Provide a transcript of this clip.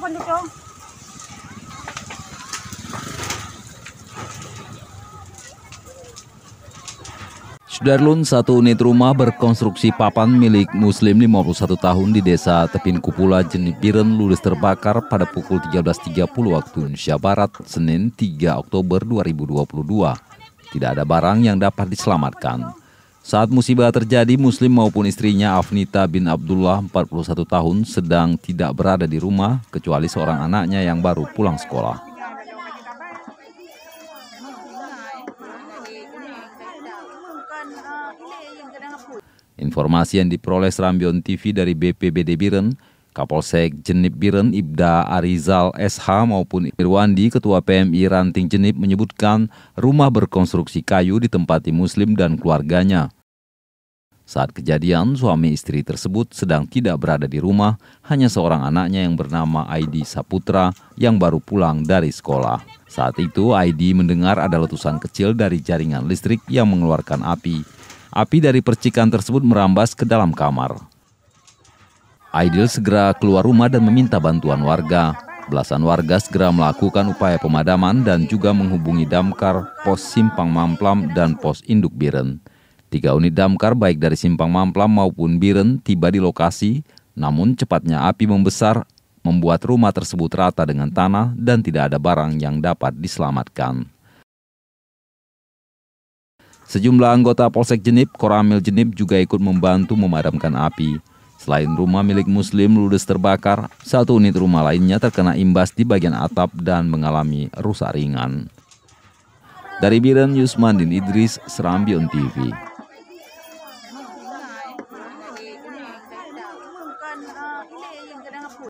kon Sudarlun, satu unit rumah berkonstruksi papan milik Muslim 51 tahun di desa Tepin Kupula, Jenipiren, ludes terbakar pada pukul 13.30 waktu Indonesia Barat, Senin 3 Oktober 2022. Tidak ada barang yang dapat diselamatkan. Saat musibah terjadi, Muslim maupun istrinya Afnita bin Abdullah 41 tahun sedang tidak berada di rumah kecuali seorang anaknya yang baru pulang sekolah. Informasi yang diperoleh Serambion TV dari BPBD Biren, Kapolsek Jenip Biren Ibda Arizal SH maupun Irwandi Ketua PMI Ranting Jenip menyebutkan rumah berkonstruksi kayu ditempati Muslim dan keluarganya. Saat kejadian, suami istri tersebut sedang tidak berada di rumah, hanya seorang anaknya yang bernama Aidi Saputra yang baru pulang dari sekolah. Saat itu, Aidi mendengar ada letusan kecil dari jaringan listrik yang mengeluarkan api. Api dari percikan tersebut merambas ke dalam kamar. Aidil segera keluar rumah dan meminta bantuan warga. Belasan warga segera melakukan upaya pemadaman dan juga menghubungi damkar pos Simpang Mamplam dan pos Induk Biren. Tiga unit damkar baik dari Simpang Mamplam maupun Biren tiba di lokasi, namun cepatnya api membesar membuat rumah tersebut rata dengan tanah dan tidak ada barang yang dapat diselamatkan. Sejumlah anggota Polsek Jenip, Koramil Jenip juga ikut membantu memadamkan api. Selain rumah milik Muslim ludes terbakar, satu unit rumah lainnya terkena imbas di bagian atap dan mengalami rusak ringan. Dari Biren Yusman Idris, Serambi TV.